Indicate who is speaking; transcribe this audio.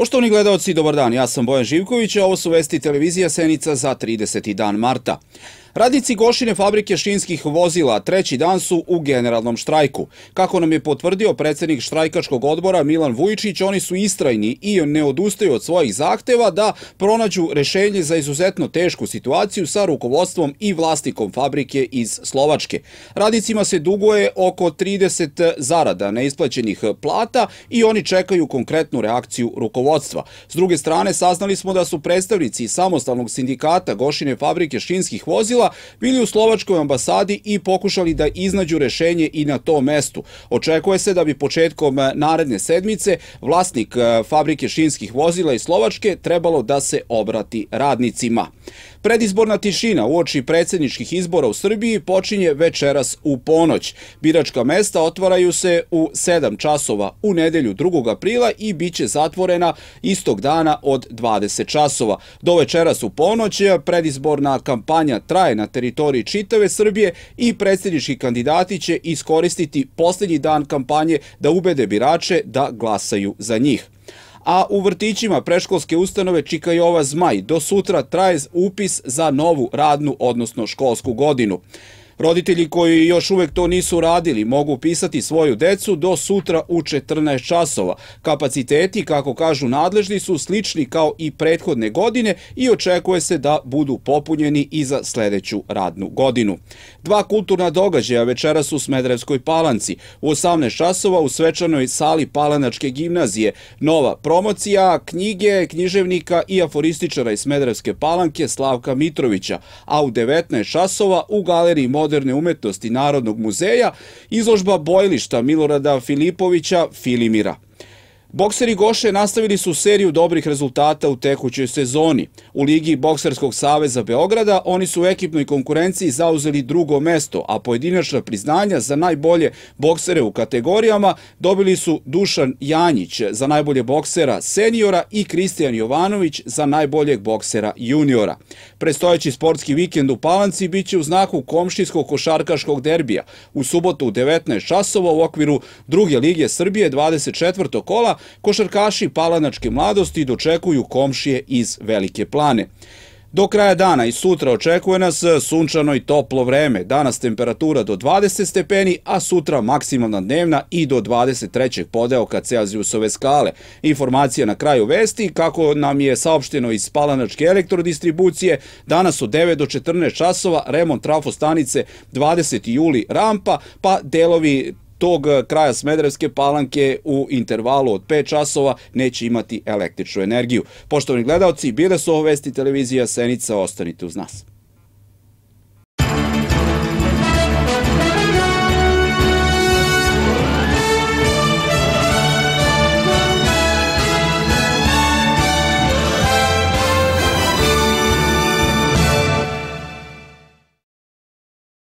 Speaker 1: Poštovni gledalci, dobar dan, ja sam Bojan Živković, a ovo su Vesti televizija Senica za 30. dan marta. Radnici Gošine fabrike šinskih vozila treći dan su u generalnom štrajku. Kako nam je potvrdio predsednik štrajkačkog odbora Milan Vujičić, oni su istrajni i ne odustaju od svojih zahteva da pronađu rešenje za izuzetno tešku situaciju sa rukovodstvom i vlastikom fabrike iz Slovačke. Radnicima se duguje oko 30 zarada neisplaćenih plata i oni čekaju konkretnu reakciju rukovodstva. S druge strane, saznali smo da su predstavnici samostalnog sindikata Gošine fabrike šinskih vozila Brazila, bili u Slovačkoj ambasadi i pokušali da iznađu rešenje i na tom mestu. Očekuje se da bi početkom eh, naredne sedmice vlasnik eh, fabrike šinskih vozila iz Slovačke trebalo da se obrati radnicima. Predizborna tišina u oči predsjedničkih izbora u Srbiji počinje večeras u ponoć. Biračka mesta otvaraju se u 7 časova u nedelju 2. aprila i bit će zatvorena istog dana od 20 časova. Do večeras u ponoć predizborna kampanja traje na teritoriji čitave Srbije i predsjednički kandidati će iskoristiti posljednji dan kampanje da ubede birače da glasaju za njih a u vrtićima preškolske ustanove čika i ova zmaj. Do sutra traje upis za novu radnu, odnosno školsku godinu. Roditelji koji još uvek to nisu radili mogu pisati svoju decu do sutra u 14 časova. Kapaciteti, kako kažu nadležni, su slični kao i prethodne godine i očekuje se da budu popunjeni i za sledeću radnu godinu. Dva kulturna događaja večeras u Smedrevskoj palanci. U 18 časova u svečanoj sali Palanačke gimnazije. Nova promocija knjige, književnika i aforističara iz Smedrevske palanke Slavka Mitrovića, a u 19 časova u galeriji Modrije moderne umetnosti Narodnog muzeja, izložba bojlišta Milorada Filipovića Filimira. Bokseri Goše nastavili su seriju dobrih rezultata u tekućoj sezoni. U Ligi Bokserskog saveza Beograda oni su u ekipnoj konkurenciji zauzeli drugo mesto, a pojedinačna priznanja za najbolje boksere u kategorijama dobili su Dušan Janjić za najbolje boksera seniora i Kristijan Jovanović za najboljeg boksera juniora. Prestojeći sportski vikend u Palanci biće u znaku komštinskog košarkaškog derbija. U subotu u 19 časova u okviru druge Lige Srbije 24. kola košarkaši palanačke mladosti dočekuju komšije iz Velike plane. Do kraja dana i sutra očekuje nas sunčano i toplo vreme. Danas temperatura do 20 stepeni, a sutra maksimalna dnevna i do 23. podeoka Celzijusove skale. Informacija na kraju vesti, kako nam je saopšteno iz Palanačke elektrodistribucije, danas od 9 do 14 časova remont trafostanice 20. juli rampa, pa delovi tog eh, kraja Smederevske palanke u intervalu od 5 časova neće imati električnu energiju. Poštovni gledalci, bile su ovo vesti televizija Senica, ostanite uz nas.